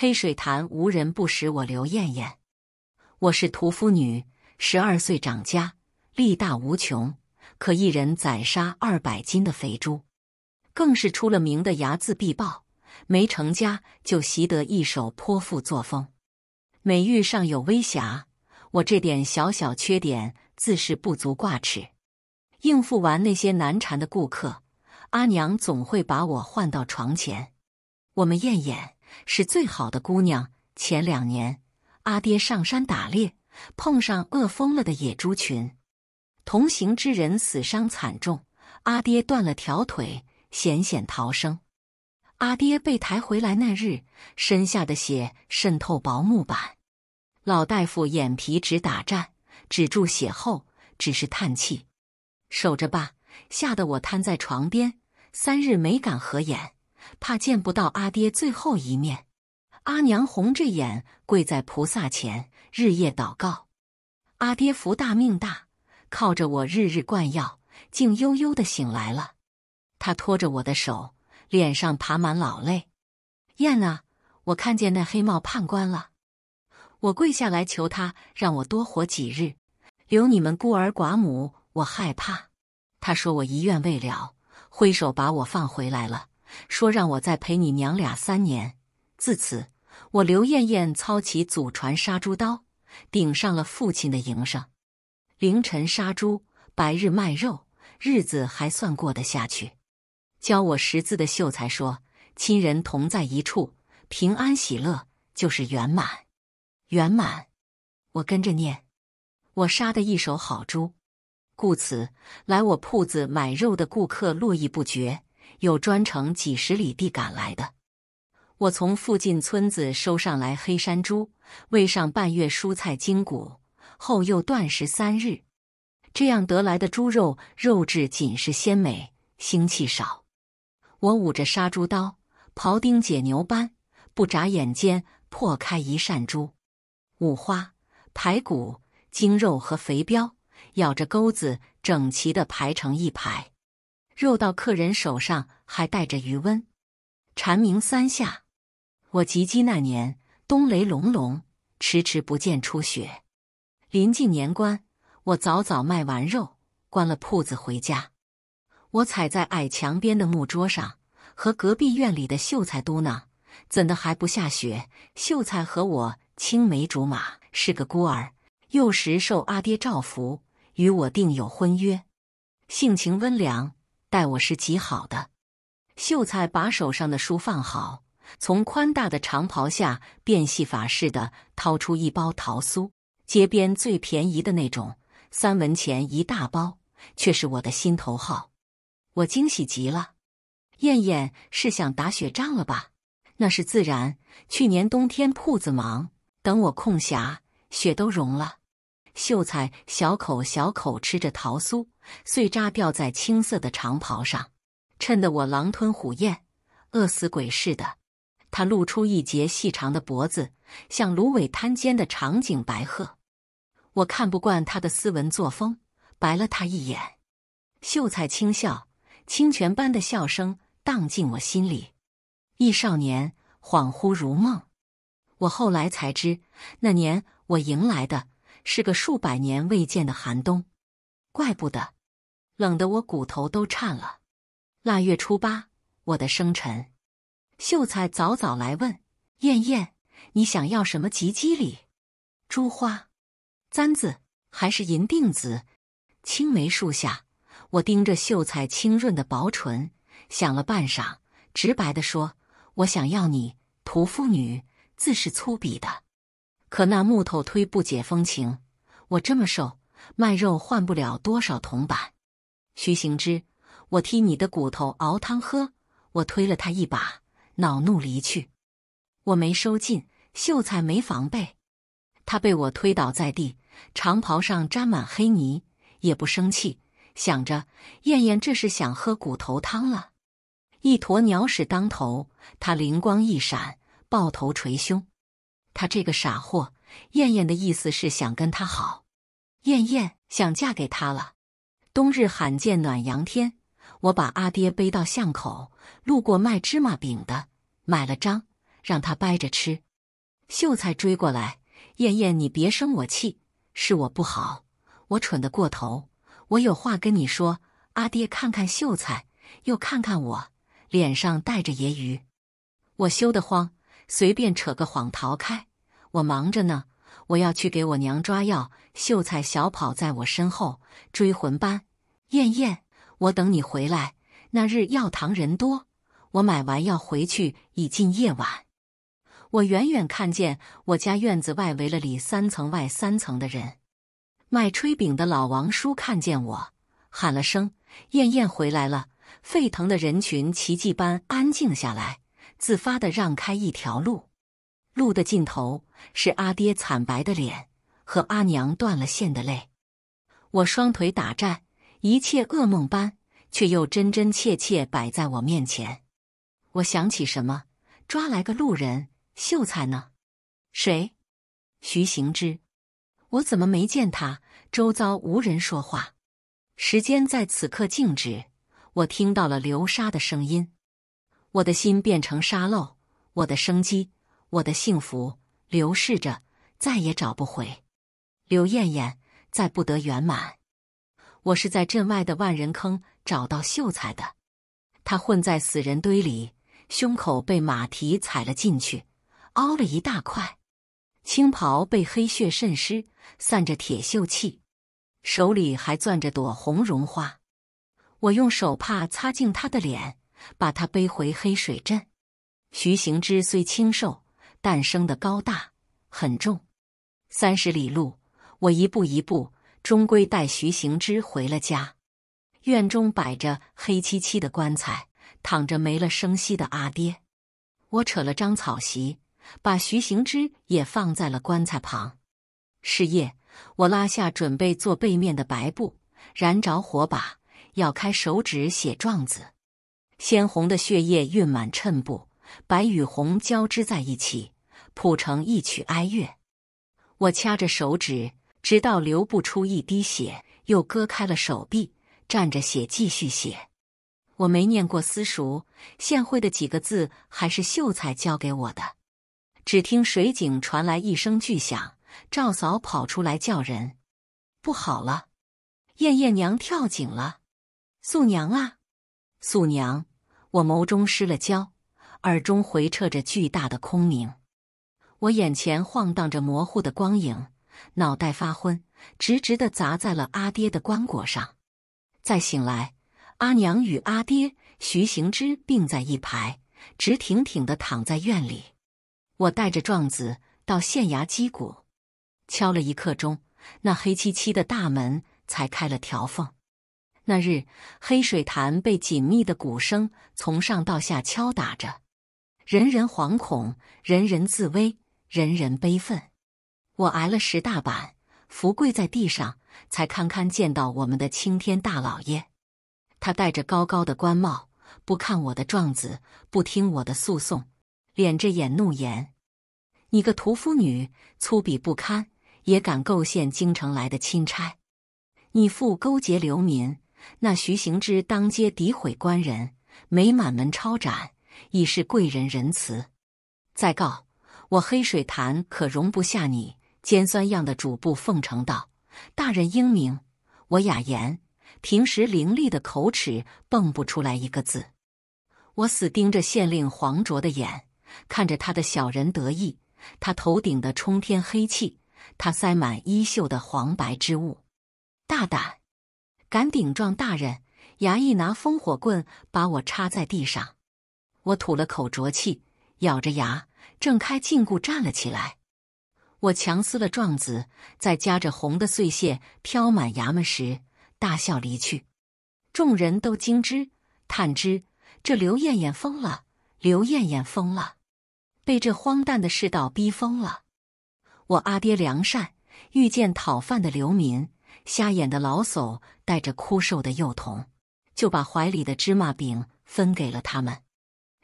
黑水潭无人不识我刘艳艳，我是屠夫女，十二岁长家，力大无穷，可一人宰杀二百斤的肥猪，更是出了名的睚眦必报。没成家就习得一手泼妇作风，美玉尚有微瑕，我这点小小缺点自是不足挂齿。应付完那些难缠的顾客，阿娘总会把我唤到床前，我们艳艳。是最好的姑娘。前两年，阿爹上山打猎，碰上饿疯了的野猪群，同行之人死伤惨重，阿爹断了条腿，险险逃生。阿爹被抬回来那日，身下的血渗透薄木板，老大夫眼皮直打颤，止住血后只是叹气：“守着吧。”吓得我瘫在床边，三日没敢合眼。怕见不到阿爹最后一面，阿娘红着眼跪在菩萨前日夜祷告。阿爹福大命大，靠着我日日灌药，竟悠悠的醒来了。他拖着我的手，脸上爬满老泪。燕啊，我看见那黑帽判官了。我跪下来求他，让我多活几日，留你们孤儿寡母。我害怕。他说我遗愿未了，挥手把我放回来了。说让我再陪你娘俩三年。自此，我刘艳艳操起祖传杀猪刀，顶上了父亲的营生。凌晨杀猪，白日卖肉，日子还算过得下去。教我识字的秀才说：“亲人同在一处，平安喜乐就是圆满。”圆满，我跟着念。我杀的一手好猪，故此来我铺子买肉的顾客络绎不绝。有专程几十里地赶来的。我从附近村子收上来黑山猪，喂上半月蔬菜筋骨，后又断食三日，这样得来的猪肉肉质紧实鲜美，腥气少。我捂着杀猪刀，庖丁解牛般，不眨眼间破开一扇猪五花、排骨、筋肉和肥膘，咬着钩子整齐的排成一排，肉到客人手上。还带着余温，蝉鸣三下。我及笄那年，冬雷隆隆，迟迟不见初雪。临近年关，我早早卖完肉，关了铺子回家。我踩在矮墙边的木桌上，和隔壁院里的秀才嘟囔：“怎的还不下雪？”秀才和我青梅竹马，是个孤儿，幼时受阿爹照拂，与我订有婚约，性情温良，待我是极好的。秀才把手上的书放好，从宽大的长袍下变戏法似的掏出一包桃酥，街边最便宜的那种，三文钱一大包，却是我的心头好。我惊喜极了。燕燕是想打雪仗了吧？那是自然。去年冬天铺子忙，等我空暇，雪都融了。秀才小口小口吃着桃酥，碎渣掉在青色的长袍上。衬得我狼吞虎咽，饿死鬼似的。他露出一截细长的脖子，像芦苇滩间的长颈白鹤。我看不惯他的斯文作风，白了他一眼。秀才轻笑，清泉般的笑声荡进我心里。一少年恍惚如梦。我后来才知，那年我迎来的是个数百年未见的寒冬，怪不得冷得我骨头都颤了。腊月初八，我的生辰，秀才早早来问燕燕，你想要什么吉吉礼？珠花、簪子还是银锭子？青梅树下，我盯着秀才清润的薄唇，想了半晌，直白的说：“我想要你。”屠夫女自是粗鄙的，可那木头推不解风情。我这么瘦，卖肉换不了多少铜板。徐行之。我替你的骨头熬汤喝，我推了他一把，恼怒离去。我没收劲，秀才没防备，他被我推倒在地，长袍上沾满黑泥，也不生气，想着燕燕这是想喝骨头汤了。一坨鸟屎当头，他灵光一闪，抱头捶胸。他这个傻货，燕燕的意思是想跟他好，燕燕想嫁给他了。冬日罕见暖阳天。我把阿爹背到巷口，路过卖芝麻饼的，买了张，让他掰着吃。秀才追过来：“燕燕，你别生我气，是我不好，我蠢得过头。我有话跟你说。”阿爹看看秀才，又看看我，脸上带着揶揄。我羞得慌，随便扯个谎逃开。我忙着呢，我要去给我娘抓药。秀才小跑在我身后，追魂般：“燕燕。”我等你回来。那日药堂人多，我买完药回去已近夜晚。我远远看见我家院子外围了里三层外三层的人。卖炊饼的老王叔看见我，喊了声：“燕燕回来了！”沸腾的人群奇迹般安静下来，自发的让开一条路。路的尽头是阿爹惨白的脸和阿娘断了线的泪。我双腿打颤。一切噩梦般，却又真真切切摆在我面前。我想起什么？抓来个路人秀才呢？谁？徐行之。我怎么没见他？周遭无人说话，时间在此刻静止。我听到了流沙的声音，我的心变成沙漏，我的生机，我的幸福流逝着，再也找不回。刘艳艳再不得圆满。我是在镇外的万人坑找到秀才的，他混在死人堆里，胸口被马蹄踩了进去，凹了一大块，青袍被黑血渗湿，散着铁锈气，手里还攥着朵红绒花。我用手帕擦净他的脸，把他背回黑水镇。徐行之虽清瘦，但生的高大，很重，三十里路，我一步一步。终归带徐行之回了家，院中摆着黑漆漆的棺材，躺着没了声息的阿爹。我扯了张草席，把徐行之也放在了棺材旁。是夜，我拉下准备做背面的白布，燃着火把，咬开手指写状子。鲜红的血液晕满衬布，白与红交织在一起，谱成一曲哀乐。我掐着手指。直到流不出一滴血，又割开了手臂，蘸着血继续写。我没念过私塾，现会的几个字还是秀才教给我的。只听水井传来一声巨响，赵嫂跑出来叫人：“不好了，艳艳娘跳井了！”素娘啊，素娘！我眸中失了焦，耳中回彻着巨大的空鸣，我眼前晃荡着模糊的光影。脑袋发昏，直直的砸在了阿爹的棺椁上。再醒来，阿娘与阿爹徐行之并在一排，直挺挺的躺在院里。我带着状子到县衙击鼓，敲了一刻钟，那黑漆漆的大门才开了条缝。那日，黑水潭被紧密的鼓声从上到下敲打着，人人惶恐，人人自危，人人悲愤。我挨了十大板，伏跪在地上，才堪堪见到我们的青天大老爷。他戴着高高的官帽，不看我的状子，不听我的诉讼，敛着眼怒言：“你个屠夫女，粗鄙不堪，也敢构陷京城来的钦差！你父勾结流民，那徐行之当街诋毁官人，没满门抄斩，已是贵人仁慈。再告我黑水潭，可容不下你！”尖酸样的主簿奉承道：“大人英明，我哑言。平时伶俐的口齿蹦不出来一个字。我死盯着县令黄卓的眼，看着他的小人得意，他头顶的冲天黑气，他塞满衣袖的黄白之物。大胆，敢顶撞大人！衙役拿风火棍把我插在地上。我吐了口浊气，咬着牙挣开禁锢，站了起来。”我强撕了状子，在夹着红的碎屑飘满衙门时，大笑离去。众人都惊之叹之：这刘艳艳疯了，刘艳艳疯了，被这荒诞的世道逼疯了。我阿爹良善，遇见讨饭的流民、瞎眼的老叟，带着枯瘦的幼童，就把怀里的芝麻饼分给了他们，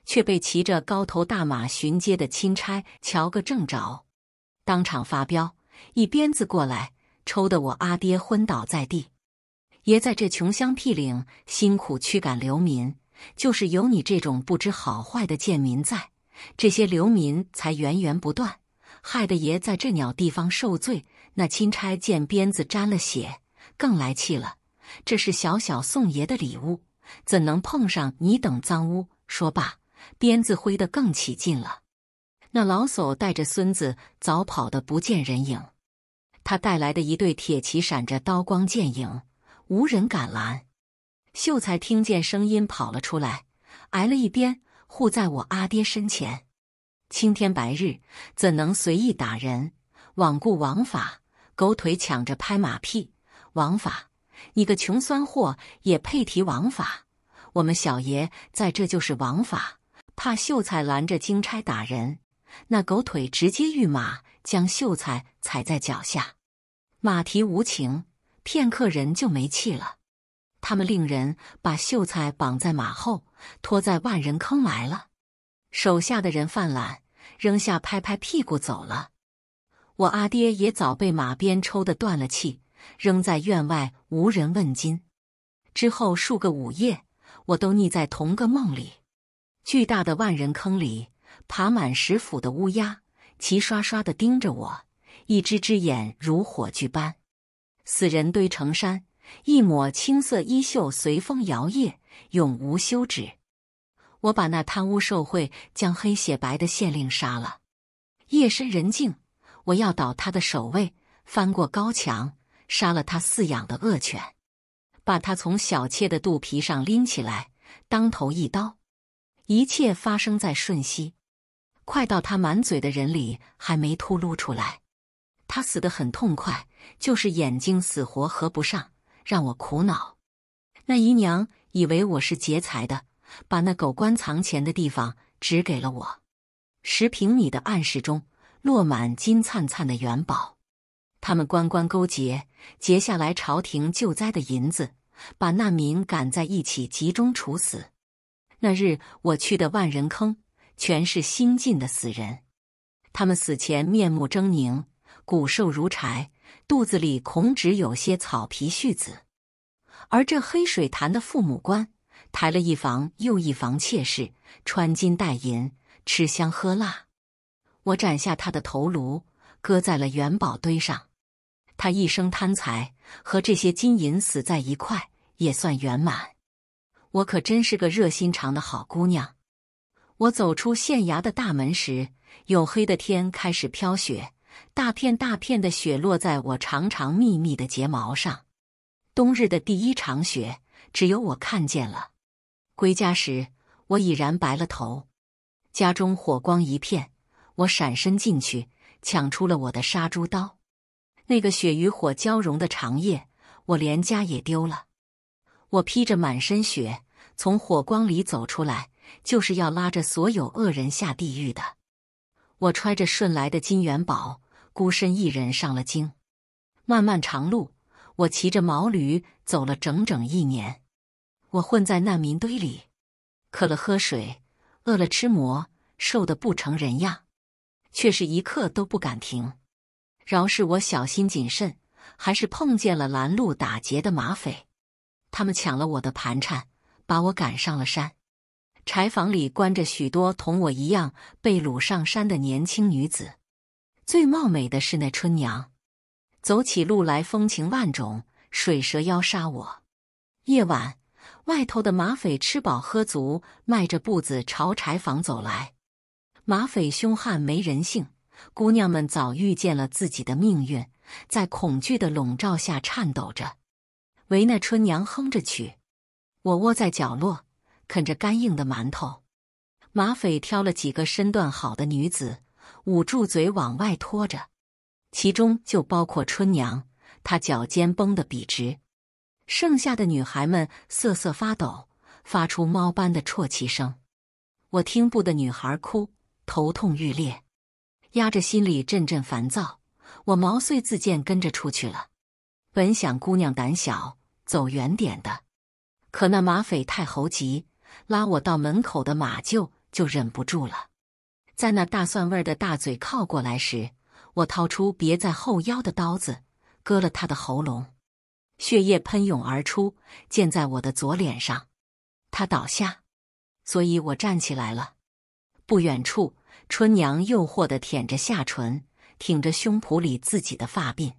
却被骑着高头大马巡街的钦差瞧个正着。当场发飙，一鞭子过来，抽得我阿爹昏倒在地。爷在这穷乡僻岭辛苦驱赶流民，就是有你这种不知好坏的贱民在，这些流民才源源不断，害得爷在这鸟地方受罪。那钦差见鞭子沾了血，更来气了。这是小小宋爷的礼物，怎能碰上你等脏污？说罢，鞭子挥得更起劲了。那老叟带着孙子，早跑得不见人影。他带来的一对铁骑，闪着刀光剑影，无人敢拦。秀才听见声音，跑了出来，挨了一鞭，护在我阿爹身前。青天白日，怎能随意打人？罔顾王法，狗腿抢着拍马屁。王法，你个穷酸货也配提王法？我们小爷在这就是王法，怕秀才拦着金差打人。那狗腿直接御马，将秀才踩在脚下，马蹄无情，片刻人就没气了。他们令人把秀才绑在马后，拖在万人坑来了。手下的人犯懒，扔下拍拍屁股走了。我阿爹也早被马鞭抽得断了气，扔在院外无人问津。之后数个午夜，我都腻在同个梦里，巨大的万人坑里。爬满石斧的乌鸦齐刷刷的盯着我，一只只眼如火炬般。死人堆成山，一抹青色衣袖随风摇曳，永无休止。我把那贪污受贿、将黑血白的县令杀了。夜深人静，我要倒他的守卫，翻过高墙，杀了他饲养的恶犬，把他从小妾的肚皮上拎起来，当头一刀。一切发生在瞬息。快到他满嘴的人里还没秃噜出来，他死得很痛快，就是眼睛死活合不上，让我苦恼。那姨娘以为我是劫财的，把那狗官藏钱的地方指给了我。十平米的暗室中落满金灿灿的元宝，他们官官勾结，劫下来朝廷救灾的银子，把难民赶在一起集中处死。那日我去的万人坑。全是新进的死人，他们死前面目狰狞，骨瘦如柴，肚子里恐只有些草皮絮子。而这黑水潭的父母官，抬了一房又一房妾室，穿金戴银，吃香喝辣。我斩下他的头颅，搁在了元宝堆上。他一生贪财，和这些金银死在一块，也算圆满。我可真是个热心肠的好姑娘。我走出县衙的大门时，黝黑的天开始飘雪，大片大片的雪落在我长长密密的睫毛上。冬日的第一场雪，只有我看见了。归家时，我已然白了头。家中火光一片，我闪身进去，抢出了我的杀猪刀。那个雪与火交融的长夜，我连家也丢了。我披着满身雪，从火光里走出来。就是要拉着所有恶人下地狱的。我揣着顺来的金元宝，孤身一人上了京。漫漫长路，我骑着毛驴走了整整一年。我混在难民堆里，渴了喝水，饿了吃馍，瘦得不成人样，却是一刻都不敢停。饶是我小心谨慎，还是碰见了拦路打劫的马匪。他们抢了我的盘缠，把我赶上了山。柴房里关着许多同我一样被掳上山的年轻女子，最貌美的是那春娘，走起路来风情万种，水蛇腰。杀我！夜晚，外头的马匪吃饱喝足，迈着步子朝柴房走来。马匪凶悍没人性，姑娘们早预见了自己的命运，在恐惧的笼罩下颤抖着。唯那春娘哼着曲，我窝在角落。啃着干硬的馒头，马匪挑了几个身段好的女子，捂住嘴往外拖着，其中就包括春娘。她脚尖绷得笔直，剩下的女孩们瑟瑟发抖，发出猫般的啜泣声。我听不得女孩哭，头痛欲裂，压着心里阵阵烦躁，我毛遂自荐跟着出去了。本想姑娘胆小，走远点的，可那马匪太猴急。拉我到门口的马厩就忍不住了，在那大蒜味儿的大嘴靠过来时，我掏出别在后腰的刀子，割了他的喉咙，血液喷涌而出，溅在我的左脸上。他倒下，所以我站起来了。不远处，春娘诱惑的舔着下唇，挺着胸脯里自己的发鬓，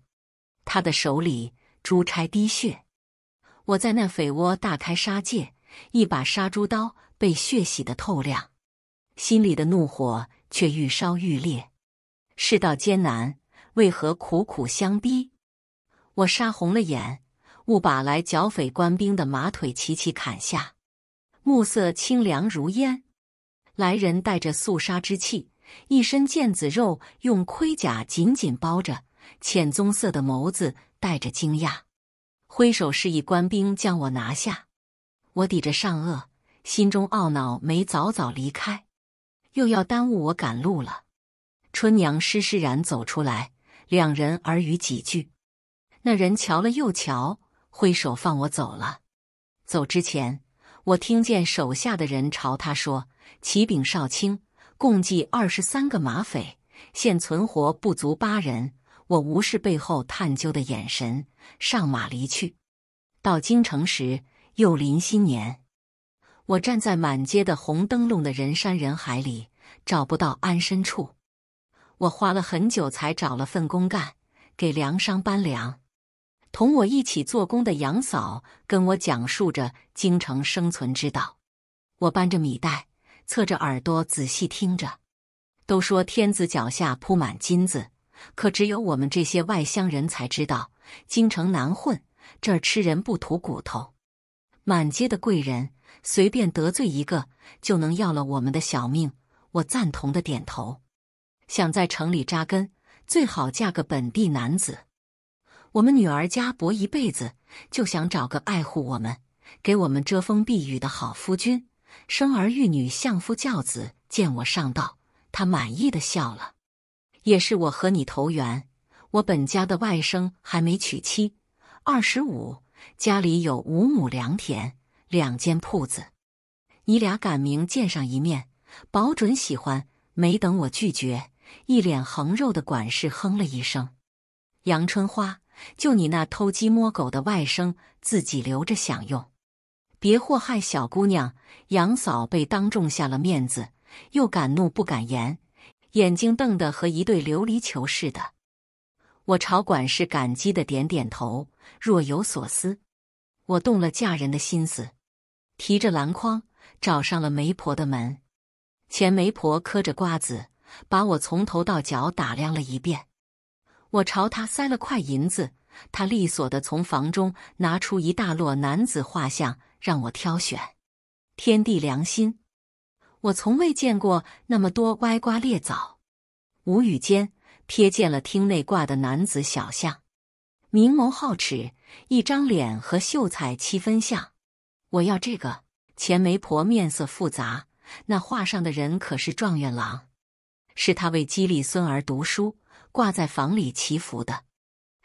她的手里珠钗滴血。我在那匪窝大开杀戒。一把杀猪刀被血洗得透亮，心里的怒火却愈烧愈烈。世道艰难，为何苦苦相逼？我杀红了眼，误把来剿匪官兵的马腿齐齐砍下。暮色清凉如烟，来人带着肃杀之气，一身腱子肉用盔甲紧紧包着，浅棕色的眸子带着惊讶，挥手示意官兵将我拿下。我抵着上颚，心中懊恼没早早离开，又要耽误我赶路了。春娘施施然走出来，两人耳语几句。那人瞧了又瞧，挥手放我走了。走之前，我听见手下的人朝他说：“启禀少卿，共计二十三个马匪，现存活不足八人。”我无视背后探究的眼神，上马离去。到京城时。又临新年，我站在满街的红灯笼的人山人海里，找不到安身处。我花了很久才找了份工干，给粮商搬粮。同我一起做工的杨嫂跟我讲述着京城生存之道。我搬着米袋，侧着耳朵仔细听着。都说天子脚下铺满金子，可只有我们这些外乡人才知道，京城难混，这儿吃人不吐骨头。满街的贵人，随便得罪一个就能要了我们的小命。我赞同的点头，想在城里扎根，最好嫁个本地男子。我们女儿家搏一辈子，就想找个爱护我们、给我们遮风避雨的好夫君，生儿育女、相夫教子。见我上道，他满意的笑了。也是我和你投缘。我本家的外甥还没娶妻，二十五。家里有五亩良田，两间铺子，你俩赶明见上一面，保准喜欢。没等我拒绝，一脸横肉的管事哼了一声：“杨春花，就你那偷鸡摸狗的外甥，自己留着享用，别祸害小姑娘。”杨嫂被当众下了面子，又敢怒不敢言，眼睛瞪得和一对琉璃球似的。我朝管事感激的点点头，若有所思。我动了嫁人的心思，提着篮筐找上了媒婆的门。前媒婆磕着瓜子，把我从头到脚打量了一遍。我朝他塞了块银子，他利索的从房中拿出一大摞男子画像让我挑选。天地良心，我从未见过那么多歪瓜裂枣。无语间。瞥见了厅内挂的男子小像，明眸皓齿，一张脸和秀才七分像。我要这个钱媒婆面色复杂。那画上的人可是状元郎，是他为激励孙儿读书挂在房里祈福的，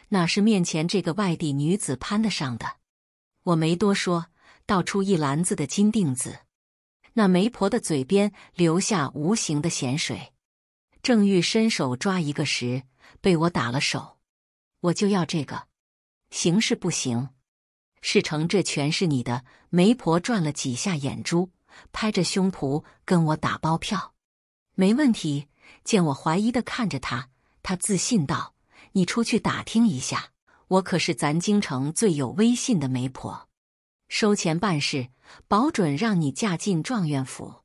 哪是面前这个外地女子攀得上的？我没多说，倒出一篮子的金锭子。那媒婆的嘴边留下无形的咸水。正欲伸手抓一个时，被我打了手。我就要这个，行是不行？事成这全是你的。媒婆转了几下眼珠，拍着胸脯跟我打包票，没问题。见我怀疑的看着他，他自信道：“你出去打听一下，我可是咱京城最有威信的媒婆，收钱办事，保准让你嫁进状元府。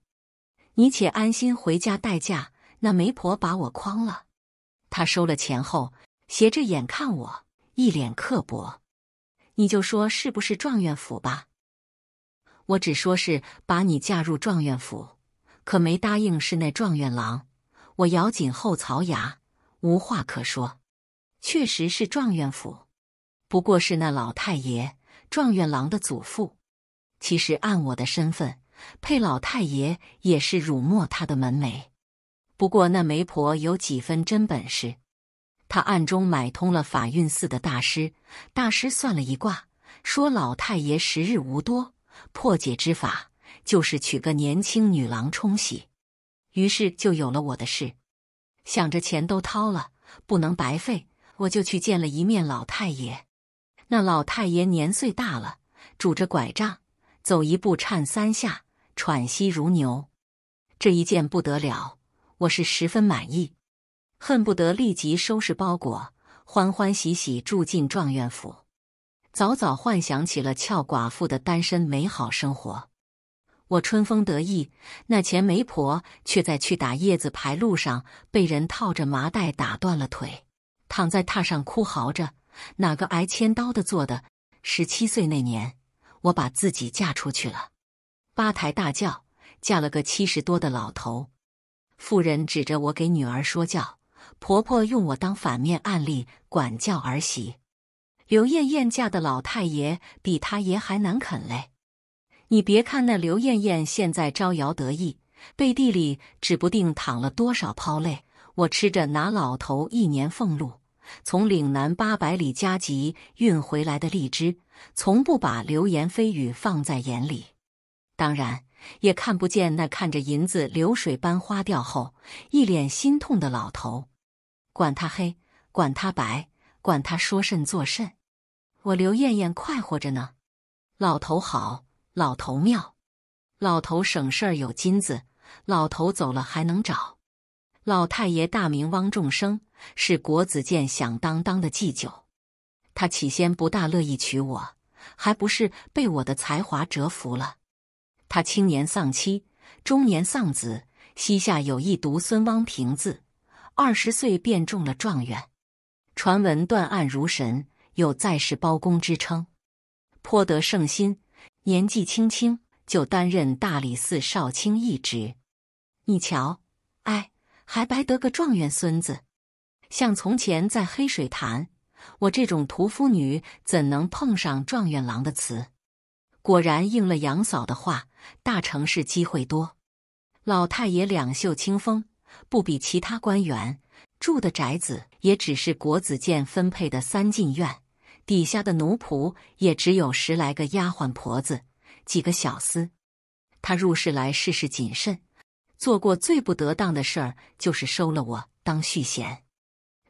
你且安心回家待嫁。”那媒婆把我诓了，她收了钱后斜着眼看我，一脸刻薄。你就说是不是状元府吧？我只说是把你嫁入状元府，可没答应是那状元郎。我咬紧后槽牙，无话可说。确实是状元府，不过是那老太爷状元郎的祖父。其实按我的身份配老太爷也是辱没他的门楣。不过那媒婆有几分真本事，她暗中买通了法运寺的大师，大师算了一卦，说老太爷时日无多，破解之法就是娶个年轻女郎冲喜，于是就有了我的事。想着钱都掏了，不能白费，我就去见了一面老太爷。那老太爷年岁大了，拄着拐杖，走一步颤三下，喘息如牛。这一见不得了。我是十分满意，恨不得立即收拾包裹，欢欢喜喜住进状元府，早早幻想起了俏寡妇的单身美好生活。我春风得意，那前媒婆却在去打叶子牌路上被人套着麻袋打断了腿，躺在榻上哭嚎着：“哪个挨千刀的做的？”十七岁那年，我把自己嫁出去了，八抬大轿，嫁了个七十多的老头。妇人指着我给女儿说教，婆婆用我当反面案例管教儿媳。刘艳艳嫁的老太爷比他爷还难啃嘞。你别看那刘艳艳现在招摇得意，背地里指不定淌了多少泡泪。我吃着拿老头一年俸禄从岭南八百里加急运回来的荔枝，从不把流言蜚语放在眼里。当然。也看不见那看着银子流水般花掉后一脸心痛的老头，管他黑，管他白，管他说甚做甚，我刘艳艳快活着呢。老头好，老头妙，老头省事儿有金子，老头走了还能找。老太爷大名汪仲生，是国子监响当当的祭酒，他起先不大乐意娶我，还不是被我的才华折服了。他青年丧妻，中年丧子，膝下有一独孙汪平子，二十岁便中了状元，传闻断案如神，有在世包公之称，颇得圣心。年纪轻轻就担任大理寺少卿一职。你瞧，哎，还白得个状元孙子。像从前在黑水潭，我这种屠夫女怎能碰上状元郎的词？果然应了杨嫂的话。大城市机会多。老太爷两袖清风，不比其他官员住的宅子，也只是国子监分配的三进院。底下的奴仆也只有十来个丫鬟婆子，几个小厮。他入世来事事谨慎，做过最不得当的事儿就是收了我当续弦。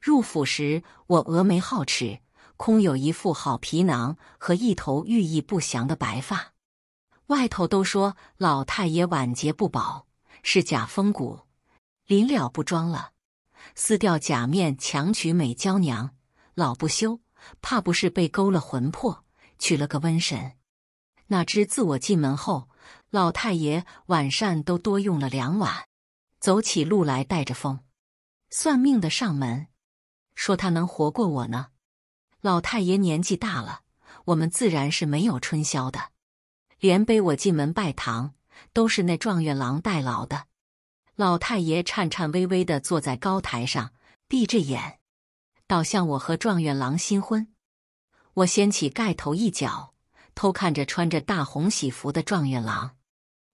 入府时，我峨眉皓齿，空有一副好皮囊和一头寓意不祥的白发。外头都说老太爷晚节不保，是假风骨，临了不装了，撕掉假面强娶美娇娘，老不休，怕不是被勾了魂魄，娶了个瘟神。哪知自我进门后，老太爷晚膳都多用了两碗，走起路来带着风。算命的上门说他能活过我呢。老太爷年纪大了，我们自然是没有春宵的。连背我进门拜堂都是那状元郎代劳的。老太爷颤颤巍巍的坐在高台上，闭着眼，倒像我和状元郎新婚。我掀起盖头一角，偷看着穿着大红喜服的状元郎。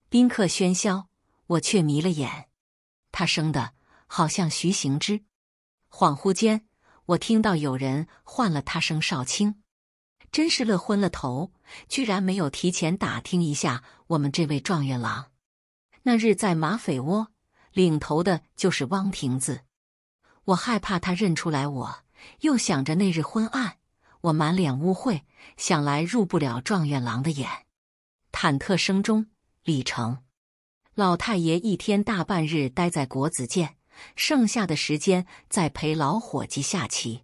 宾客喧嚣，我却迷了眼。他生的好像徐行之。恍惚间，我听到有人唤了他声少卿。真是乐昏了头，居然没有提前打听一下我们这位状元郎。那日在马匪窝，领头的就是汪亭子。我害怕他认出来我，又想着那日昏暗，我满脸污秽，想来入不了状元郎的眼。忐忑声中，李成老太爷一天大半日待在国子监，剩下的时间在陪老伙计下棋。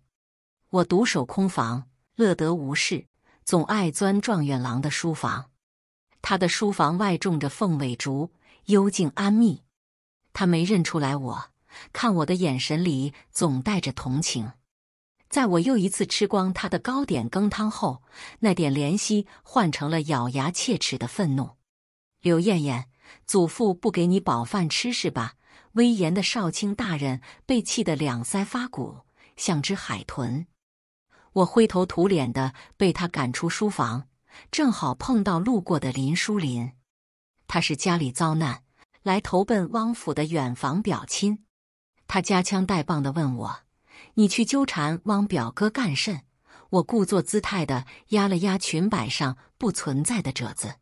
我独守空房。乐得无事，总爱钻状元郎的书房。他的书房外种着凤尾竹，幽静安谧。他没认出来我，看我的眼神里总带着同情。在我又一次吃光他的糕点羹汤后，那点怜惜换成了咬牙切齿的愤怒。刘艳艳，祖父不给你饱饭吃是吧？威严的少卿大人被气得两腮发鼓，像只海豚。我灰头土脸的被他赶出书房，正好碰到路过的林淑林。他是家里遭难来投奔汪府的远房表亲。他夹枪带棒的问我：“你去纠缠汪表哥干甚？”我故作姿态的压了压裙摆上不存在的褶子。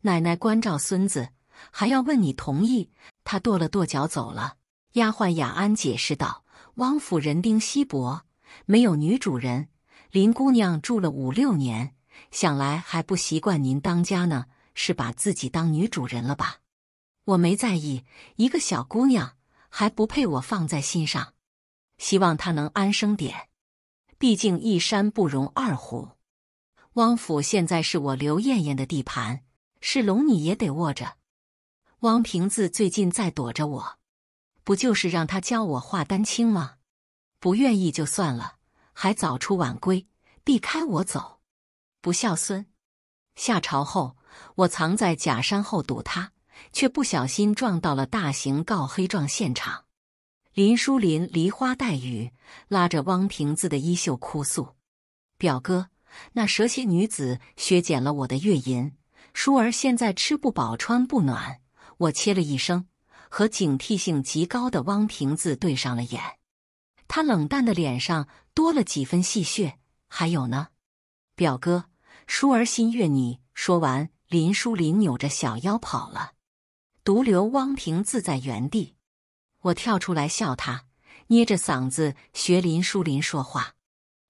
奶奶关照孙子，还要问你同意。他跺了跺脚走了。丫鬟雅安解释道：“汪府人丁稀薄，没有女主人。”林姑娘住了五六年，想来还不习惯您当家呢，是把自己当女主人了吧？我没在意，一个小姑娘还不配我放在心上。希望她能安生点，毕竟一山不容二虎。汪府现在是我刘艳艳的地盘，是龙你也得卧着。汪平子最近在躲着我，不就是让他教我画丹青吗？不愿意就算了。还早出晚归，避开我走，不孝孙。下朝后，我藏在假山后堵他，却不小心撞到了大型告黑状现场。林淑林梨花带雨，拉着汪平子的衣袖哭诉：“表哥，那蛇蝎女子削减了我的月银，淑儿现在吃不饱穿不暖。”我切了一声，和警惕性极高的汪平子对上了眼，他冷淡的脸上。多了几分戏谑，还有呢，表哥，舒儿心悦你。说完，林淑林扭着小腰跑了，独留汪平自在原地。我跳出来笑他，捏着嗓子学林淑林说话：“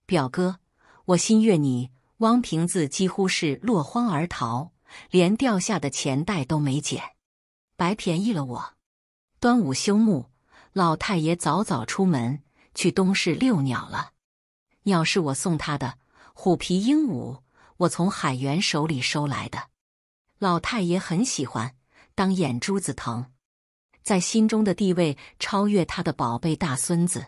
表哥，我心悦你。”汪平子几乎是落荒而逃，连掉下的钱袋都没捡，白便宜了我。端午休沐，老太爷早早出门去东市遛鸟了。鸟是我送他的，虎皮鹦鹉，我从海员手里收来的。老太爷很喜欢，当眼珠子疼，在心中的地位超越他的宝贝大孙子。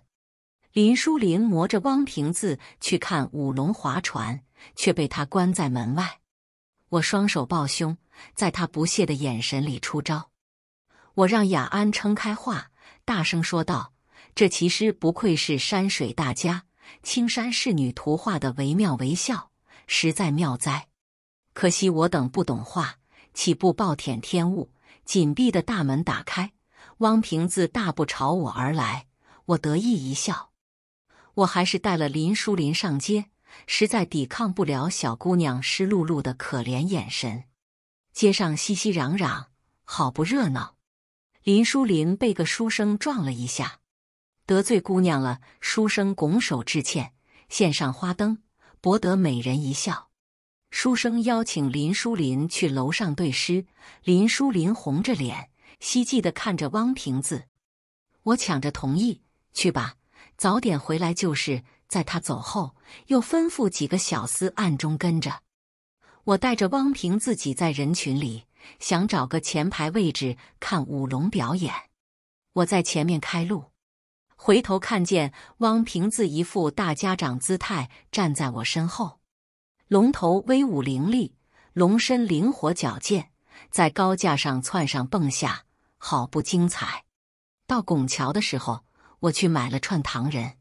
林书林磨着汪平子去看舞龙划船，却被他关在门外。我双手抱胸，在他不屑的眼神里出招。我让雅安撑开话，大声说道：“这其实不愧是山水大家。”青山侍女图画的惟妙惟肖，实在妙哉。可惜我等不懂画，岂不暴殄天物？紧闭的大门打开，汪瓶子大步朝我而来。我得意一笑，我还是带了林淑林上街，实在抵抗不了小姑娘湿漉漉的可怜眼神。街上熙熙攘攘，好不热闹。林淑林被个书生撞了一下。得罪姑娘了，书生拱手致歉，献上花灯，博得美人一笑。书生邀请林淑林去楼上对诗，林淑林红着脸，希冀地看着汪平子。我抢着同意，去吧，早点回来。就是在他走后，又吩咐几个小厮暗中跟着。我带着汪平自己在人群里，想找个前排位置看舞龙表演。我在前面开路。回头看见汪平自一副大家长姿态站在我身后，龙头威武凌厉，龙身灵活矫健，在高架上窜上蹦下，好不精彩。到拱桥的时候，我去买了串糖人，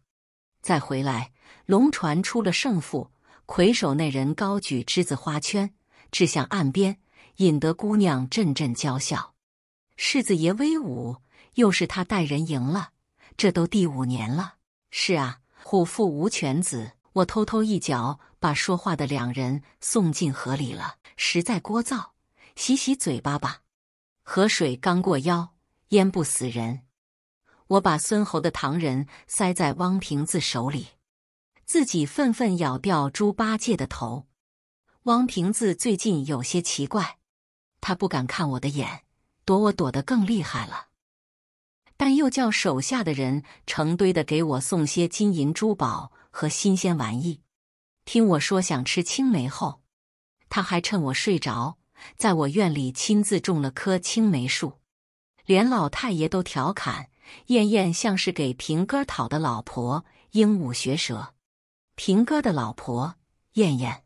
再回来，龙船出了胜负，魁首那人高举栀子花圈掷向岸边，引得姑娘阵阵娇笑。世子爷威武，又是他带人赢了。这都第五年了。是啊，虎父无犬子。我偷偷一脚把说话的两人送进河里了，实在聒噪。洗洗嘴巴吧，河水刚过腰，淹不死人。我把孙猴的糖人塞在汪瓶子手里，自己愤愤咬掉猪八戒的头。汪瓶子最近有些奇怪，他不敢看我的眼，躲我躲得更厉害了。但又叫手下的人成堆的给我送些金银珠宝和新鲜玩意。听我说想吃青梅后，他还趁我睡着，在我院里亲自种了棵青梅树。连老太爷都调侃燕燕像是给平哥讨的老婆，鹦鹉学舌。平哥的老婆燕燕，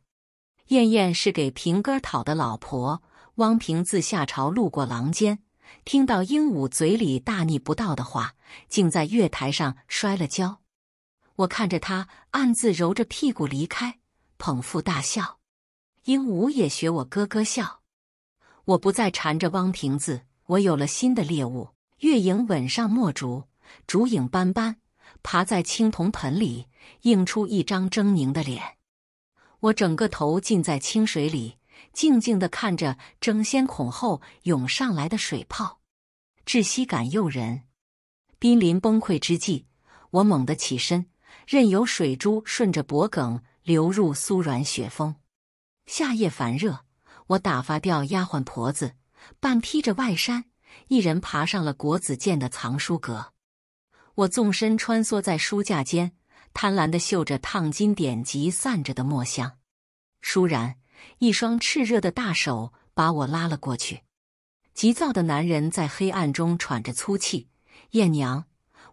燕燕是给平哥讨的老婆。汪平自夏朝路过廊间。听到鹦鹉嘴里大逆不道的话，竟在月台上摔了跤。我看着他，暗自揉着屁股离开，捧腹大笑。鹦鹉也学我咯咯笑。我不再缠着汪亭子，我有了新的猎物。月影吻上墨竹，竹影斑斑，爬在青铜盆里，映出一张狰狞的脸。我整个头浸在清水里。静静的看着争先恐后涌上来的水泡，窒息感诱人。濒临崩溃之际，我猛地起身，任由水珠顺着脖梗流入酥软雪峰。夏夜烦热，我打发掉丫鬟婆子，半披着外衫，一人爬上了国子监的藏书阁。我纵身穿梭在书架间，贪婪的嗅着烫金典籍散着的墨香。倏然。一双炽热的大手把我拉了过去，急躁的男人在黑暗中喘着粗气：“艳娘，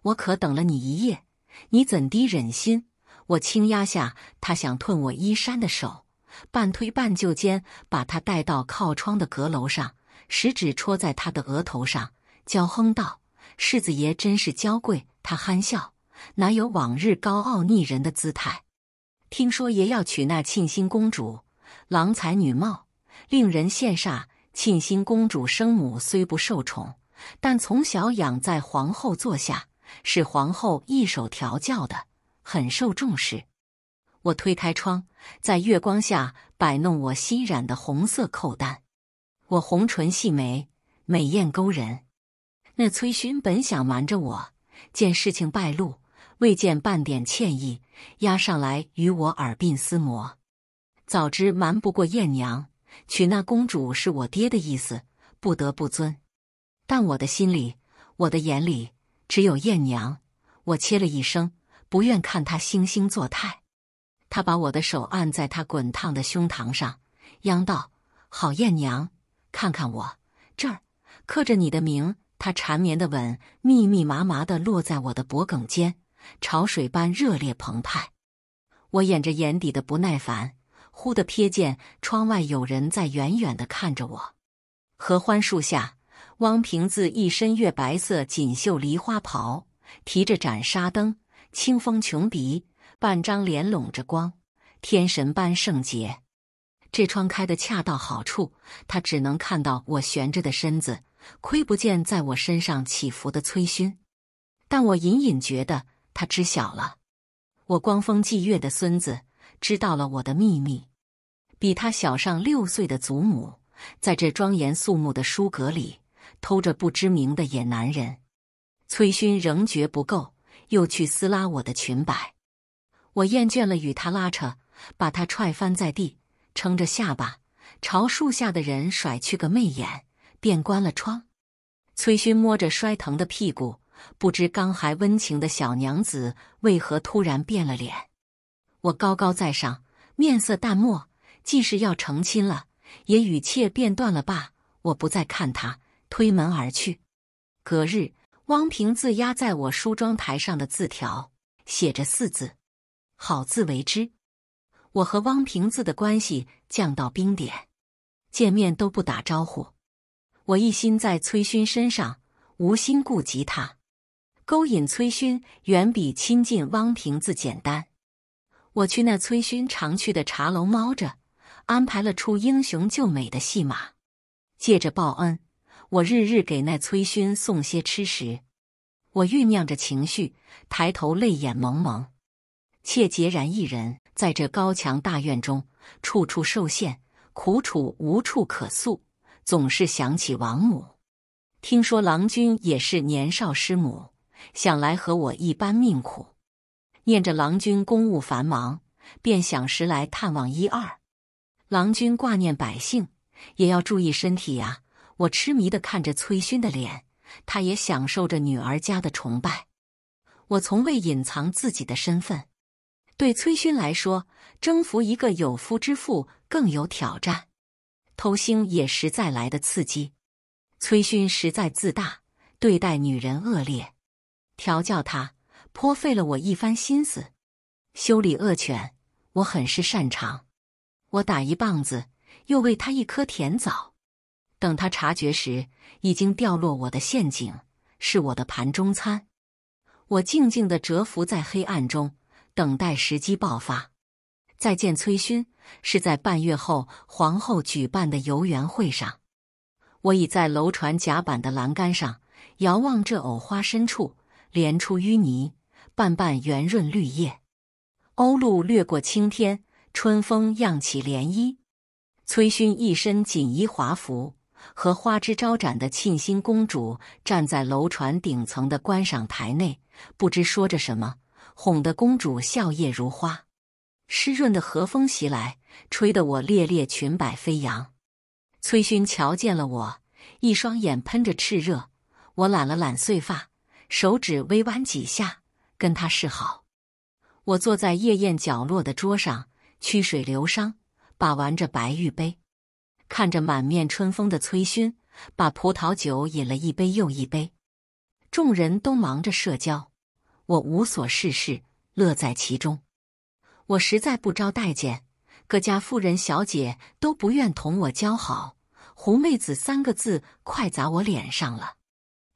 我可等了你一夜，你怎滴忍心？”我轻压下他想吞我衣衫的手，半推半就间把他带到靠窗的阁楼上，食指戳在他的额头上，娇哼道：“世子爷真是娇贵。”他憨笑，哪有往日高傲逆人的姿态？听说爷要娶那沁心公主。郎才女貌，令人羡煞。沁心公主生母虽不受宠，但从小养在皇后座下，是皇后一手调教的，很受重视。我推开窗，在月光下摆弄我新染的红色扣丹。我红唇细眉，美艳勾人。那崔勋本想瞒着我，见事情败露，未见半点歉意，压上来与我耳鬓厮磨。早知瞒不过艳娘，娶那公主是我爹的意思，不得不遵。但我的心里，我的眼里，只有艳娘。我切了一声，不愿看她惺惺作态。他把我的手按在他滚烫的胸膛上，央道：“好艳娘，看看我这儿刻着你的名。”他缠绵的吻，密密麻麻的落在我的脖颈间，潮水般热烈澎湃。我掩着眼底的不耐烦。忽地瞥见窗外有人在远远地看着我。合欢树下，汪平子一身月白色锦绣梨花袍，提着盏纱灯，清风琼鼻，半张脸拢着光，天神般圣洁。这窗开得恰到好处，他只能看到我悬着的身子，窥不见在我身上起伏的崔勋。但我隐隐觉得他知晓了我光风霁月的孙子。知道了我的秘密，比他小上六岁的祖母，在这庄严肃穆的书阁里偷着不知名的野男人。崔勋仍觉不够，又去撕拉我的裙摆。我厌倦了与他拉扯，把他踹翻在地，撑着下巴朝树下的人甩去个媚眼，便关了窗。崔勋摸着摔疼的屁股，不知刚还温情的小娘子为何突然变了脸。我高高在上，面色淡漠，即使要成亲了，也语气变断了吧。我不再看他，推门而去。隔日，汪平子压在我梳妆台上的字条，写着四字：“好自为之。”我和汪平子的关系降到冰点，见面都不打招呼。我一心在崔勋身上，无心顾及他。勾引崔勋远比亲近汪平子简单。我去那崔勋常去的茶楼猫着，安排了出英雄救美的戏码，借着报恩，我日日给那崔勋送些吃食。我酝酿着情绪，抬头泪眼蒙蒙。妾孑然一人在这高墙大院中，处处受限，苦楚无处可诉，总是想起王母。听说郎君也是年少失母，想来和我一般命苦。念着郎君公务繁忙，便想时来探望一二。郎君挂念百姓，也要注意身体呀！我痴迷地看着崔勋的脸，他也享受着女儿家的崇拜。我从未隐藏自己的身份，对崔勋来说，征服一个有夫之妇更有挑战。偷腥也实在来的刺激。崔勋实在自大，对待女人恶劣，调教他。颇费了我一番心思，修理恶犬，我很是擅长。我打一棒子，又喂它一颗甜枣。等它察觉时，已经掉落我的陷阱，是我的盘中餐。我静静地蛰伏在黑暗中，等待时机爆发。再见崔勋，是在半月后皇后举办的游园会上。我倚在楼船甲板的栏杆上，遥望这藕花深处，连出淤泥。瓣瓣圆润绿叶，鸥鹭掠过青天，春风漾起涟漪。崔勋一身锦衣华服，和花枝招展的沁心公主站在楼船顶层的观赏台内，不知说着什么，哄得公主笑靥如花。湿润的和风袭来，吹得我猎猎裙摆飞扬。崔勋瞧见了我，一双眼喷着炽热。我揽了揽碎发，手指微弯几下。跟他示好。我坐在夜宴角落的桌上，曲水流觞，把玩着白玉杯，看着满面春风的崔勋，把葡萄酒饮了一杯又一杯。众人都忙着社交，我无所事事，乐在其中。我实在不招待见，各家夫人小姐都不愿同我交好，狐媚子三个字快砸我脸上了。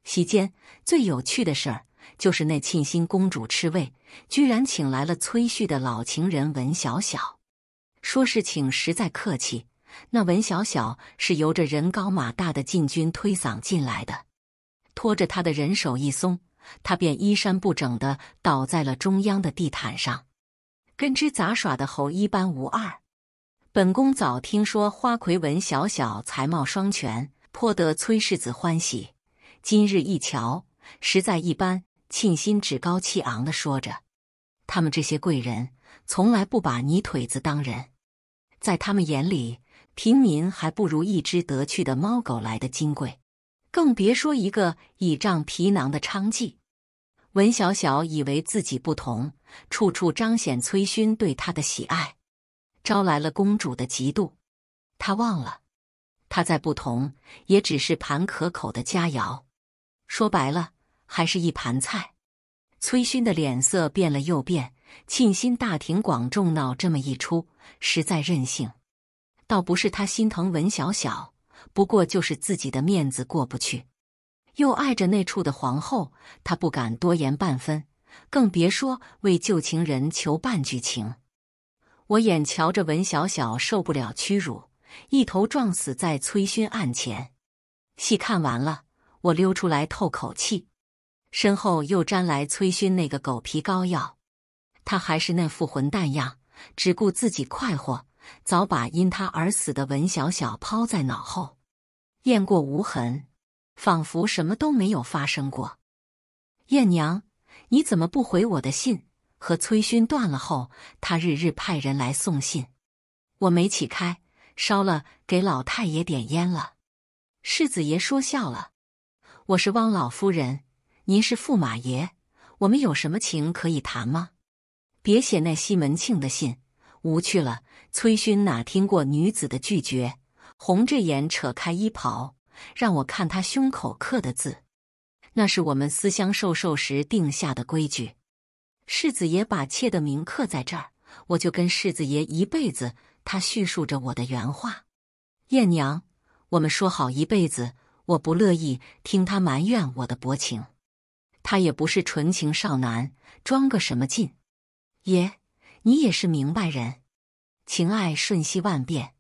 席间最有趣的事儿。就是那沁心公主赤味，居然请来了崔旭的老情人文小小，说事情实在客气。那文小小是由着人高马大的禁军推搡进来的，拖着他的人手一松，他便衣衫不整的倒在了中央的地毯上，跟只杂耍的猴一般无二。本宫早听说花魁文小小才貌双全，颇得崔世子欢喜，今日一瞧，实在一般。沁心趾高气昂的说着：“他们这些贵人从来不把泥腿子当人，在他们眼里，平民还不如一只得去的猫狗来的金贵，更别说一个倚仗皮囊的娼妓。”文小小以为自己不同，处处彰显崔勋对她的喜爱，招来了公主的嫉妒。他忘了，他再不同，也只是盘可口的佳肴。说白了。还是一盘菜，崔勋的脸色变了又变。沁心大庭广众闹这么一出，实在任性。倒不是他心疼文小小，不过就是自己的面子过不去，又碍着那处的皇后，他不敢多言半分，更别说为旧情人求半句情。我眼瞧着文小小受不了屈辱，一头撞死在崔勋案前。戏看完了，我溜出来透口气。身后又粘来崔勋那个狗皮膏药，他还是那副混蛋样，只顾自己快活，早把因他而死的文小小抛在脑后，雁过无痕，仿佛什么都没有发生过。艳娘，你怎么不回我的信？和崔勋断了后，他日日派人来送信，我没起开，烧了给老太爷点烟了。世子爷说笑了，我是汪老夫人。您是驸马爷，我们有什么情可以谈吗？别写那西门庆的信，无趣了。崔勋哪听过女子的拒绝，红着眼扯开衣袍，让我看他胸口刻的字。那是我们私相授受时定下的规矩。世子爷把妾的名刻在这儿，我就跟世子爷一辈子。他叙述着我的原话，艳娘，我们说好一辈子，我不乐意听他埋怨我的薄情。他也不是纯情少男，装个什么劲？爷，你也是明白人，情爱瞬息万变，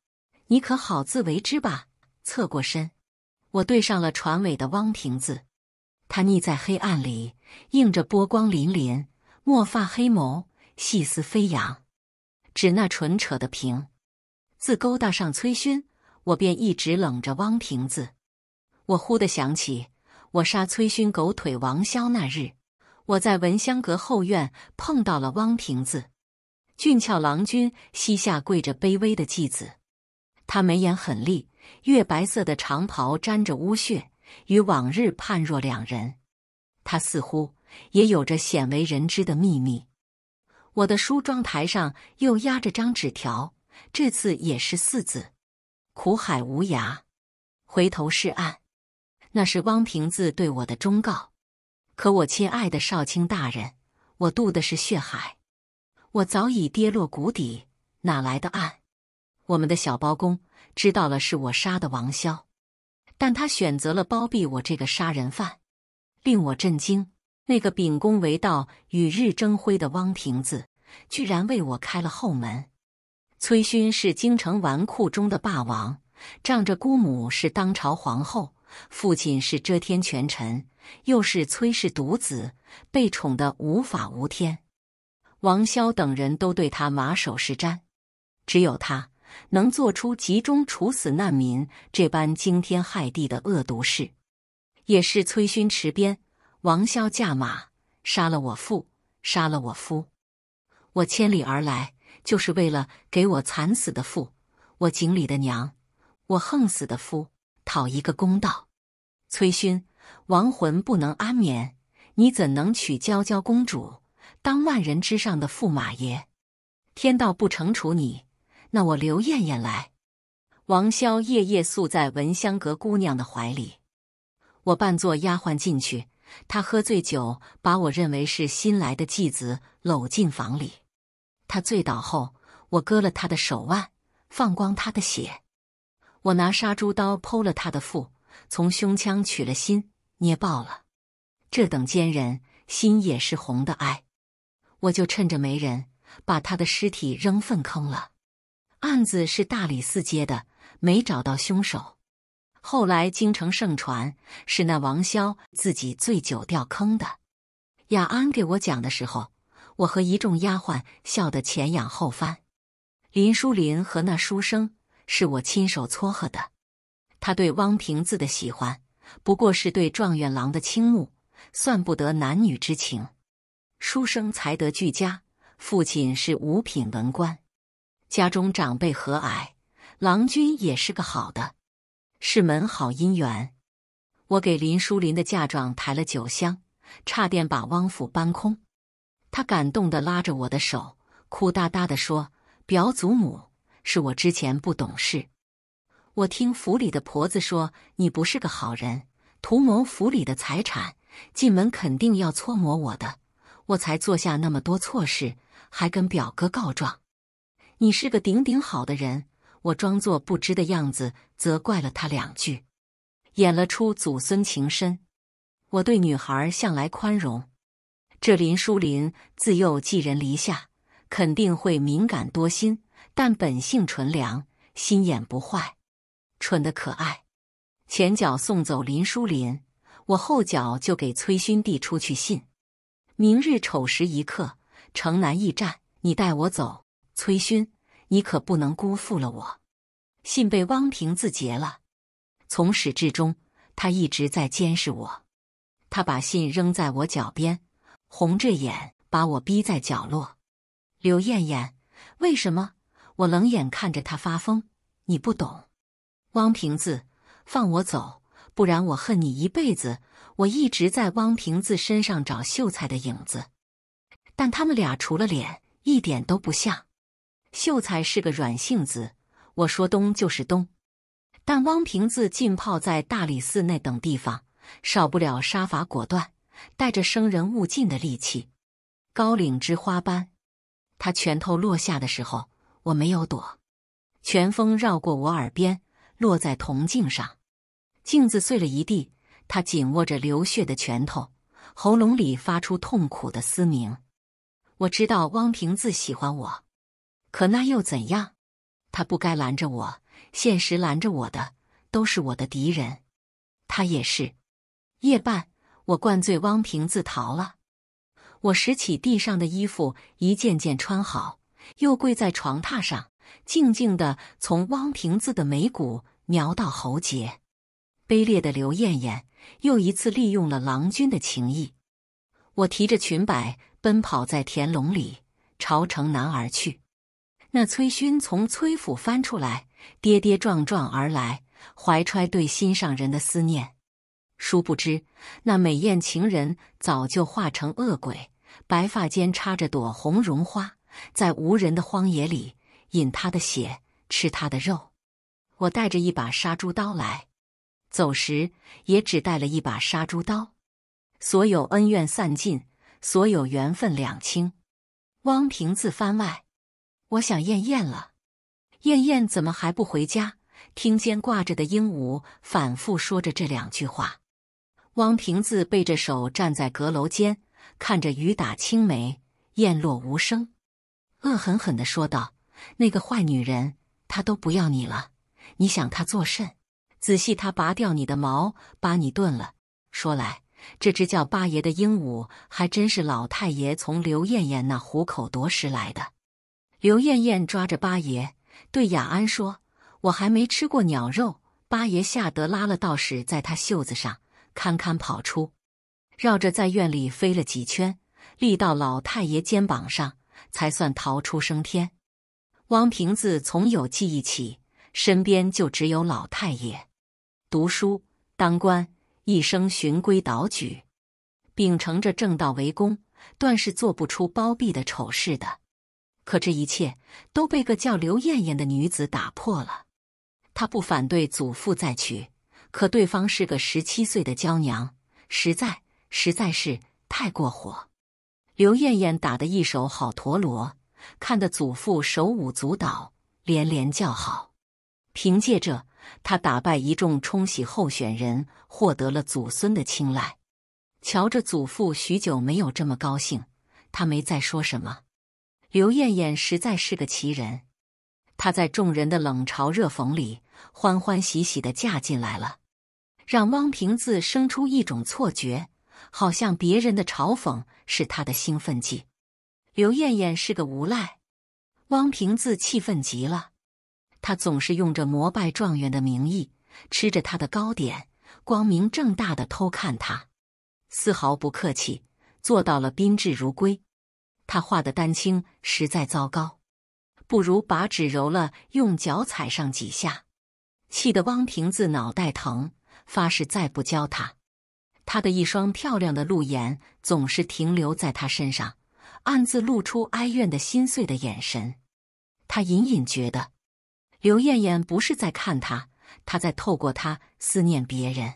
你可好自为之吧。侧过身，我对上了船尾的汪亭子，他匿在黑暗里，映着波光粼粼，墨发黑眸，细丝飞扬，指那唇扯的平。自勾搭上崔勋，我便一直冷着汪亭子。我忽地想起。我杀崔勋狗腿王骁那日，我在闻香阁后院碰到了汪亭子，俊俏郎君膝下跪着卑微的继子，他眉眼狠厉，月白色的长袍沾着污血，与往日判若两人。他似乎也有着鲜为人知的秘密。我的梳妆台上又压着张纸条，这次也是四字：苦海无涯，回头是岸。那是汪亭子对我的忠告，可我亲爱的少卿大人，我渡的是血海，我早已跌落谷底，哪来的岸？我们的小包公知道了是我杀的王萧，但他选择了包庇我这个杀人犯，令我震惊。那个秉公为道、与日争辉的汪亭子，居然为我开了后门。崔勋是京城纨绔中的霸王，仗着姑母是当朝皇后。父亲是遮天权臣，又是崔氏独子，被宠得无法无天。王萧等人都对他马首是瞻，只有他能做出集中处死难民这般惊天骇地的恶毒事。也是崔勋持鞭，王萧驾马，杀了我父，杀了我夫。我千里而来，就是为了给我惨死的父，我井里的娘，我横死的夫。讨一个公道，崔勋，亡魂不能安眠，你怎能娶娇娇公主，当万人之上的驸马爷？天道不惩处你，那我刘艳艳来。王萧夜夜宿在闻香阁姑娘的怀里，我扮作丫鬟进去，他喝醉酒，把我认为是新来的继子搂进房里。他醉倒后，我割了他的手腕，放光他的血。我拿杀猪刀剖了他的腹，从胸腔取了心，捏爆了。这等奸人心也是红的，哀！我就趁着没人，把他的尸体扔粪坑了。案子是大理寺接的，没找到凶手。后来京城盛传是那王潇自己醉酒掉坑的。雅安给我讲的时候，我和一众丫鬟笑得前仰后翻。林淑林和那书生。是我亲手撮合的，他对汪平子的喜欢，不过是对状元郎的倾慕，算不得男女之情。书生才德俱佳，父亲是五品文官，家中长辈和蔼，郎君也是个好的，是门好姻缘。我给林淑林的嫁妆抬了九箱，差点把汪府搬空。他感动的拉着我的手，哭哒哒的说：“表祖母。”是我之前不懂事，我听府里的婆子说，你不是个好人，图谋府里的财产，进门肯定要搓磨我的，我才做下那么多错事，还跟表哥告状。你是个顶顶好的人，我装作不知的样子，责怪了他两句，演了出祖孙情深。我对女孩向来宽容，这林淑林自幼寄人篱下，肯定会敏感多心。但本性纯良，心眼不坏，蠢得可爱。前脚送走林淑林，我后脚就给崔勋递出去信。明日丑时一刻，城南驿站，你带我走。崔勋，你可不能辜负了我。信被汪亭字截了，从始至终，他一直在监视我。他把信扔在我脚边，红着眼把我逼在角落。刘艳艳，为什么？我冷眼看着他发疯，你不懂。汪平子，放我走，不然我恨你一辈子。我一直在汪平子身上找秀才的影子，但他们俩除了脸，一点都不像。秀才是个软性子，我说东就是东。但汪平子浸泡在大理寺内等地方，少不了杀伐果断，带着生人勿近的戾气。高领之花斑，他拳头落下的时候。我没有躲，拳风绕过我耳边，落在铜镜上，镜子碎了一地。他紧握着流血的拳头，喉咙里发出痛苦的嘶鸣。我知道汪平子喜欢我，可那又怎样？他不该拦着我，现实拦着我的都是我的敌人，他也是。夜半，我灌醉汪平子逃了。我拾起地上的衣服，一件件穿好。又跪在床榻上，静静地从汪亭子的眉骨瞄到喉结。卑劣的刘艳艳又一次利用了郎君的情谊。我提着裙摆奔跑在田垄里，朝城南而去。那崔勋从崔府翻出来，跌跌撞撞而来，怀揣对心上人的思念。殊不知，那美艳情人早就化成恶鬼，白发间插着朵红绒花。在无人的荒野里，饮他的血，吃他的肉。我带着一把杀猪刀来，走时也只带了一把杀猪刀。所有恩怨散尽，所有缘分两清。汪平子番外，我想燕燕了。燕燕怎么还不回家？听见挂着的鹦鹉反复说着这两句话。汪平子背着手站在阁楼间，看着雨打青梅，燕落无声。恶狠狠地说道：“那个坏女人，她都不要你了，你想她作甚？仔细她拔掉你的毛，把你炖了。说来，这只叫八爷的鹦鹉，还真是老太爷从刘艳艳那虎口夺食来的。”刘艳艳抓着八爷，对雅安说：“我还没吃过鸟肉。”八爷吓得拉了道士，在他袖子上堪堪跑出，绕着在院里飞了几圈，立到老太爷肩膀上。才算逃出升天。汪平子从有记忆起，身边就只有老太爷，读书当官，一生循规蹈矩，秉承着正道为公，断是做不出包庇的丑事的。可这一切都被个叫刘艳艳的女子打破了。她不反对祖父再娶，可对方是个十七岁的娇娘，实在实在是太过火。刘艳艳打得一手好陀螺，看得祖父手舞足蹈，连连叫好。凭借着他打败一众冲喜候选人，获得了祖孙的青睐。瞧着祖父许久没有这么高兴，他没再说什么。刘艳艳实在是个奇人，她在众人的冷嘲热讽里欢欢喜喜的嫁进来了，让汪平子生出一种错觉。好像别人的嘲讽是他的兴奋剂。刘艳艳是个无赖，汪平子气愤极了。他总是用着膜拜状元的名义，吃着他的糕点，光明正大的偷看他，丝毫不客气，做到了宾至如归。他画的丹青实在糟糕，不如把纸揉了，用脚踩上几下。气得汪平子脑袋疼，发誓再不教他。他的一双漂亮的鹿眼总是停留在他身上，暗自露出哀怨的心碎的眼神。他隐隐觉得，刘艳艳不是在看他，他在透过他思念别人。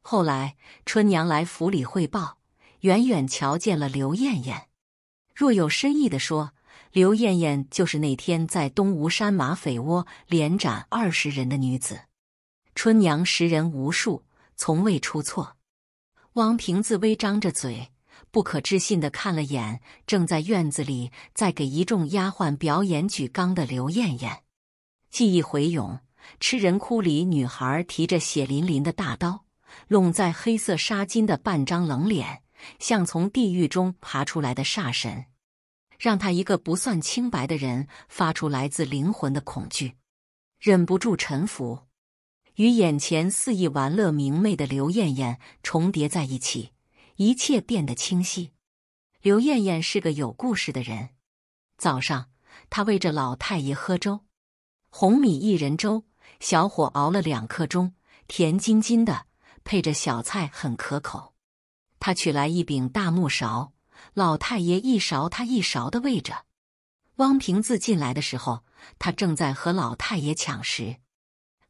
后来春娘来府里汇报，远远瞧见了刘艳艳，若有深意地说：“刘艳艳就是那天在东吴山马匪窝连斩二十人的女子。”春娘识人无数，从未出错。王平子微张着嘴，不可置信的看了眼正在院子里在给一众丫鬟表演举缸的刘艳艳。记忆回涌，吃人窟里女孩提着血淋淋的大刀，拢在黑色纱巾的半张冷脸，像从地狱中爬出来的煞神，让他一个不算清白的人发出来自灵魂的恐惧，忍不住臣服。与眼前肆意玩乐、明媚的刘艳艳重叠在一起，一切变得清晰。刘艳艳是个有故事的人。早上，她喂着老太爷喝粥，红米薏仁粥，小火熬了两刻钟，甜津津的，配着小菜很可口。她取来一柄大木勺，老太爷一勺，她一勺的喂着。汪平自进来的时候，他正在和老太爷抢食。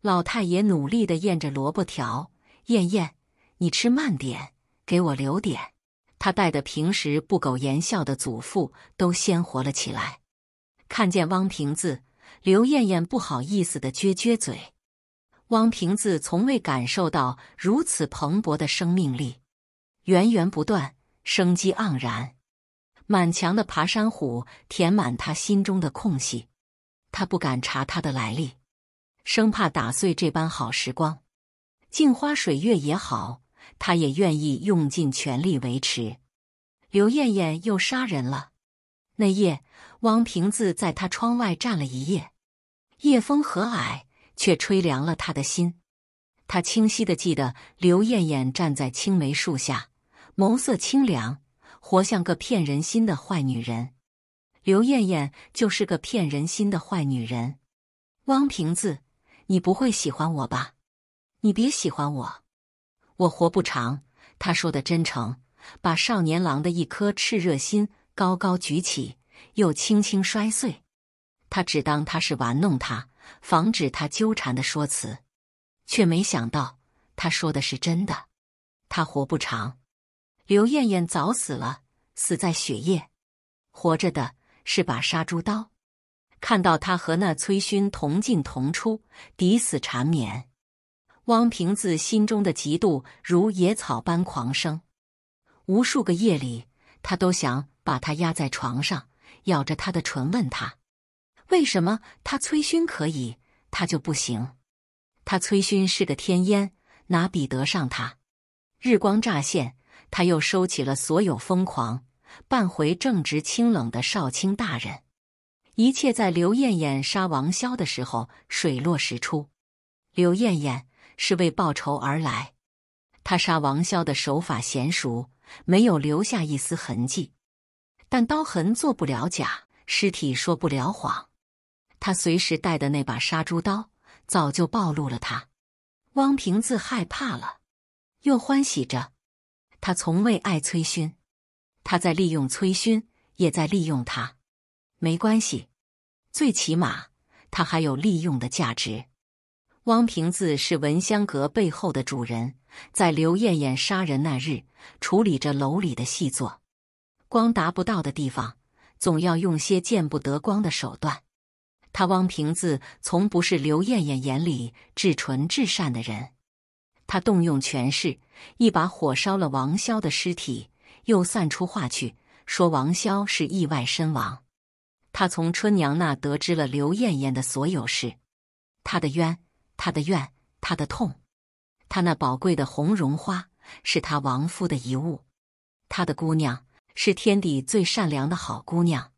老太爷努力的咽着萝卜条，燕燕，你吃慢点，给我留点。他带的平时不苟言笑的祖父都鲜活了起来。看见汪平子，刘燕燕不好意思的撅撅嘴。汪平子从未感受到如此蓬勃的生命力，源源不断，生机盎然。满墙的爬山虎填满他心中的空隙，他不敢查它的来历。生怕打碎这般好时光，镜花水月也好，他也愿意用尽全力维持。刘艳艳又杀人了。那夜，汪平子在他窗外站了一夜，夜风和蔼，却吹凉了他的心。他清晰的记得，刘艳艳站在青梅树下，眸色清凉，活像个骗人心的坏女人。刘艳艳就是个骗人心的坏女人。汪平子。你不会喜欢我吧？你别喜欢我，我活不长。他说的真诚，把少年郎的一颗炽热心高高举起，又轻轻摔碎。他只当他是玩弄他、防止他纠缠的说辞，却没想到他说的是真的。他活不长，刘艳艳早死了，死在血液。活着的是把杀猪刀。看到他和那崔勋同进同出，抵死缠绵，汪平子心中的嫉妒如野草般狂生。无数个夜里，他都想把他压在床上，咬着他的唇，问他为什么他崔勋可以，他就不行。他崔勋是个天烟，哪比得上他？日光乍现，他又收起了所有疯狂，扮回正直清冷的少卿大人。一切在刘艳艳杀王潇的时候水落石出。刘艳艳是为报仇而来，她杀王潇的手法娴熟，没有留下一丝痕迹。但刀痕做不了假，尸体说不了谎。他随时带的那把杀猪刀早就暴露了他。汪平子害怕了，又欢喜着。他从未爱崔勋，他在利用崔勋，也在利用他。没关系。最起码，他还有利用的价值。汪平子是闻香阁背后的主人，在刘艳艳杀人那日，处理着楼里的细作。光达不到的地方，总要用些见不得光的手段。他汪平子从不是刘艳艳眼里至纯至善的人。他动用权势，一把火烧了王潇的尸体，又散出话去说王潇是意外身亡。他从春娘那得知了刘艳艳的所有事，她的冤，她的怨，她的痛，她那宝贵的红绒花是他亡夫的遗物，她的姑娘是天地最善良的好姑娘，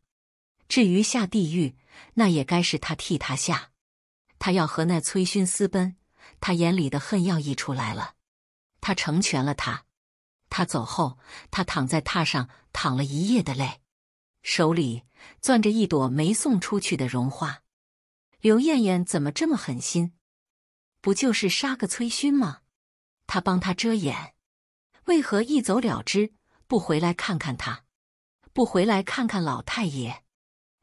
至于下地狱，那也该是他替他下。他要和那崔勋私奔，他眼里的恨要溢出来了。他成全了他，他走后，他躺在榻上淌了一夜的泪。手里攥着一朵没送出去的绒花，刘艳艳怎么这么狠心？不就是杀个崔勋吗？他帮她遮掩，为何一走了之？不回来看看她？不回来看看老太爷？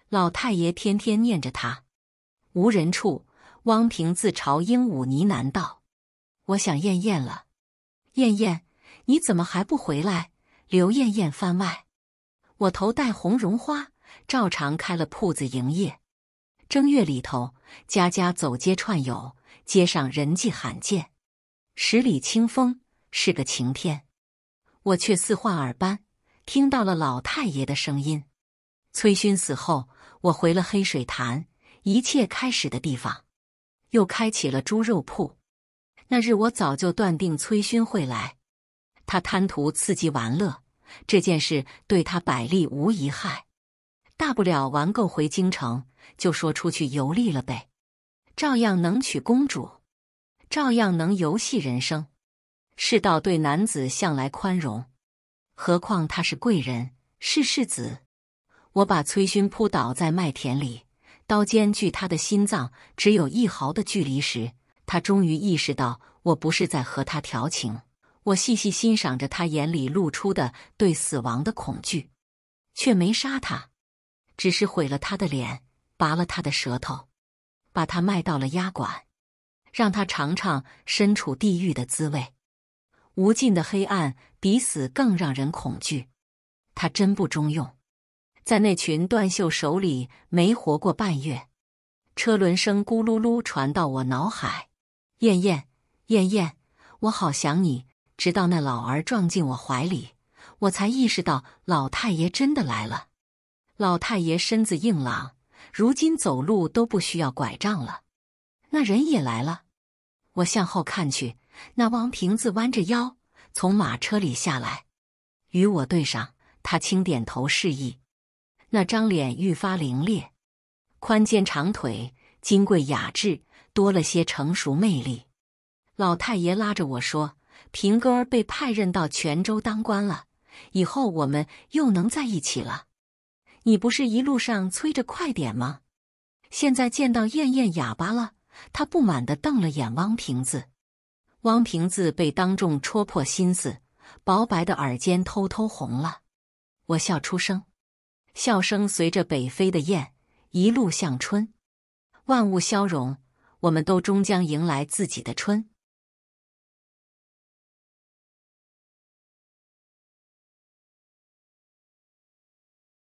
老太爷天天念着她。无人处，汪平自嘲，鹦鹉呢喃道：“我想燕燕了，燕燕，你怎么还不回来？”刘艳艳番外。我头戴红绒花，照常开了铺子营业。正月里头，家家走街串友，街上人迹罕见。十里清风是个晴天，我却似幻耳般听到了老太爷的声音。崔勋死后，我回了黑水潭，一切开始的地方，又开启了猪肉铺。那日我早就断定崔勋会来，他贪图刺激玩乐。这件事对他百利无一害，大不了玩够回京城就说出去游历了呗，照样能娶公主，照样能游戏人生。世道对男子向来宽容，何况他是贵人，是世子。我把崔勋扑倒在麦田里，刀尖距他的心脏只有一毫的距离时，他终于意识到我不是在和他调情。我细细欣赏着他眼里露出的对死亡的恐惧，却没杀他，只是毁了他的脸，拔了他的舌头，把他卖到了鸭馆，让他尝尝身处地狱的滋味。无尽的黑暗比死更让人恐惧。他真不中用，在那群断袖手里没活过半月。车轮声咕噜噜传到我脑海，燕燕，燕燕，我好想你。直到那老儿撞进我怀里，我才意识到老太爷真的来了。老太爷身子硬朗，如今走路都不需要拐杖了。那人也来了，我向后看去，那王瓶子弯着腰从马车里下来，与我对上，他轻点头示意。那张脸愈发凌冽，宽肩长腿，金贵雅致，多了些成熟魅力。老太爷拉着我说。平哥被派任到泉州当官了，以后我们又能在一起了。你不是一路上催着快点吗？现在见到燕燕哑巴了，他不满的瞪了眼汪平子。汪平子被当众戳破心思，薄白的耳尖偷偷红了。我笑出声，笑声随着北飞的燕一路向春，万物消融，我们都终将迎来自己的春。